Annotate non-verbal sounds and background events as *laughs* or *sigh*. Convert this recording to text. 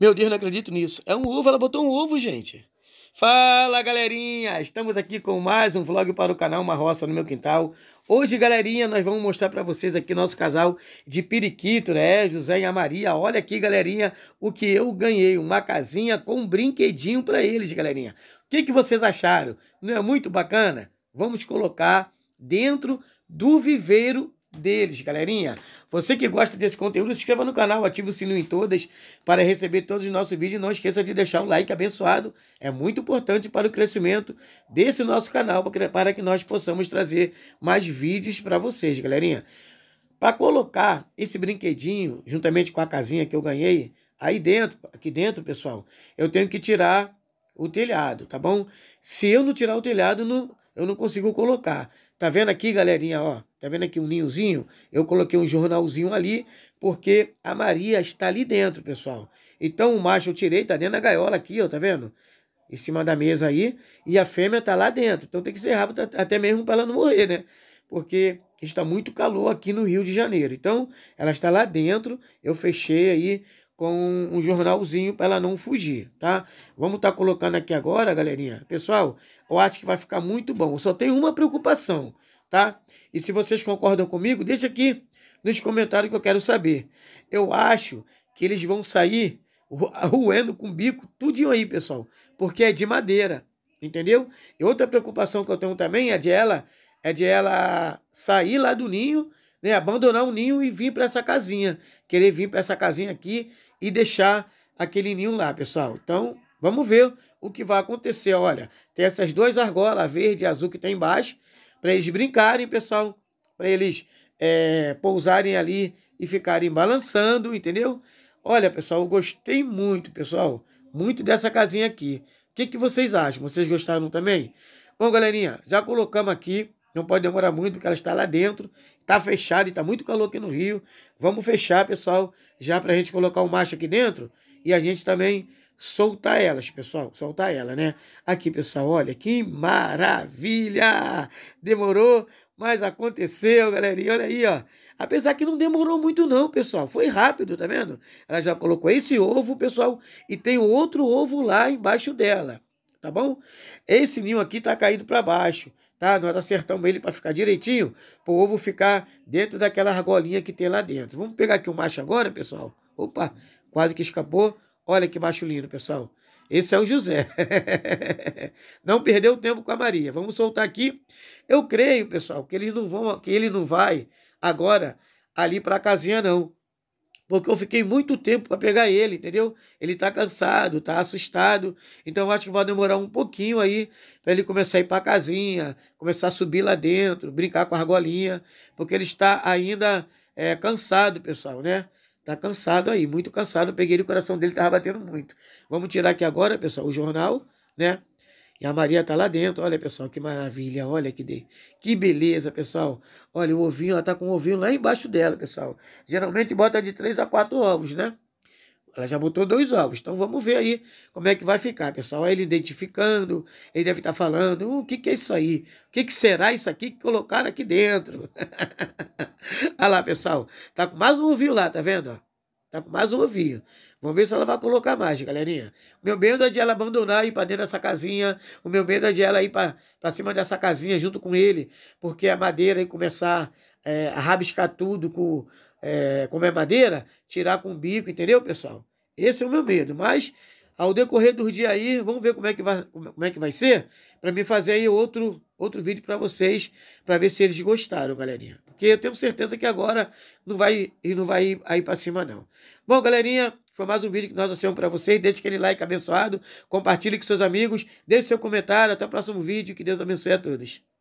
Meu Deus, não acredito nisso. É um ovo, ela botou um ovo, gente. Fala galerinha, estamos aqui com mais um vlog para o canal Uma Roça no Meu Quintal. Hoje galerinha, nós vamos mostrar para vocês aqui nosso casal de periquito, né? José e a Maria, olha aqui galerinha o que eu ganhei, uma casinha com um brinquedinho para eles galerinha. O que, que vocês acharam? Não é muito bacana? Vamos colocar dentro do viveiro deles, galerinha. Você que gosta desse conteúdo, se inscreva no canal, ative o sininho em todas para receber todos os nossos vídeos. Não esqueça de deixar um like abençoado, é muito importante para o crescimento desse nosso canal, para que nós possamos trazer mais vídeos para vocês, galerinha. Para colocar esse brinquedinho, juntamente com a casinha que eu ganhei, aí dentro, aqui dentro, pessoal, eu tenho que tirar o telhado, tá bom? Se eu não tirar o telhado, não, eu não consigo colocar. Tá vendo aqui, galerinha, ó? Tá vendo aqui um ninhozinho? Eu coloquei um jornalzinho ali, porque a Maria está ali dentro, pessoal. Então o macho eu tirei, tá dentro da gaiola aqui, ó, tá vendo? Em cima da mesa aí. E a fêmea tá lá dentro. Então tem que ser rápido até mesmo para ela não morrer, né? Porque está muito calor aqui no Rio de Janeiro. Então ela está lá dentro. Eu fechei aí com um jornalzinho para ela não fugir, tá? Vamos estar tá colocando aqui agora, galerinha. Pessoal, eu acho que vai ficar muito bom. Eu só tenho uma preocupação, tá? E se vocês concordam comigo, deixa aqui nos comentários que eu quero saber. Eu acho que eles vão sair *laughs* ruendo com bico, tudinho aí, pessoal, porque é de madeira, entendeu? E outra preocupação que eu tenho também é de ela, é de ela sair lá do ninho, né, abandonar o ninho e vir para essa casinha, querer vir para essa casinha aqui e deixar aquele ninho lá, pessoal. Então, Vamos ver o que vai acontecer. Olha, tem essas duas argolas, verde e azul, que tem embaixo, para eles brincarem, pessoal, para eles é, pousarem ali e ficarem balançando, entendeu? Olha, pessoal, eu gostei muito, pessoal, muito dessa casinha aqui. O que, que vocês acham? Vocês gostaram também? Bom, galerinha, já colocamos aqui. Não pode demorar muito, porque ela está lá dentro. Está fechado e está muito calor aqui no Rio. Vamos fechar, pessoal, já para a gente colocar o macho aqui dentro. E a gente também soltar elas, pessoal, soltar ela, né? Aqui, pessoal, olha que maravilha! Demorou, mas aconteceu, galerinha, olha aí, ó. Apesar que não demorou muito não, pessoal, foi rápido, tá vendo? Ela já colocou esse ovo, pessoal, e tem outro ovo lá embaixo dela, tá bom? Esse ninho aqui tá caído para baixo, tá? Nós acertamos ele para ficar direitinho, para o ovo ficar dentro daquela argolinha que tem lá dentro. Vamos pegar aqui o macho agora, pessoal. Opa, quase que escapou. Olha que baixo lindo, pessoal. Esse é o José. *laughs* não perdeu tempo com a Maria. Vamos soltar aqui. Eu creio, pessoal, que eles não vão, que ele não vai agora ali para a casinha não. Porque eu fiquei muito tempo para pegar ele, entendeu? Ele tá cansado, tá assustado. Então eu acho que vai demorar um pouquinho aí para ele começar a ir para a casinha, começar a subir lá dentro, brincar com a argolinha, porque ele está ainda é, cansado, pessoal, né? Tá cansado aí, muito cansado. peguei ele, o coração dele tava batendo muito. Vamos tirar aqui agora, pessoal, o jornal, né? E a Maria tá lá dentro. Olha, pessoal, que maravilha. Olha que de... que beleza, pessoal. Olha, o ovinho, ela tá com o ovinho lá embaixo dela, pessoal. Geralmente bota de 3 a 4 ovos, né? Ela já botou dois ovos. Então vamos ver aí como é que vai ficar, pessoal. Aí ele identificando, ele deve estar tá falando: o uh, que, que é isso aí? O que, que será isso aqui que colocaram aqui dentro? *laughs* Olha lá, pessoal. Tá com mais um ovinho lá, tá vendo? Tá com mais um ovinho. Vamos ver se ela vai colocar mais, galerinha. O meu medo é de ela abandonar e ir para dentro dessa casinha. O meu medo é de ela ir para cima dessa casinha junto com ele, porque a madeira e começar é, a rabiscar tudo com é, como é madeira, tirar com o bico, entendeu, pessoal? Esse é o meu medo, mas ao decorrer do dia aí, vamos ver como é que vai, como é que vai ser, para mim fazer aí outro, outro vídeo para vocês, para ver se eles gostaram, galerinha. Porque eu tenho certeza que agora não vai não vai ir aí para cima não. Bom, galerinha, foi mais um vídeo que nós lançamos para vocês. Deixe aquele like abençoado, compartilhe com seus amigos, deixe seu comentário, até o próximo vídeo, que Deus abençoe a todos.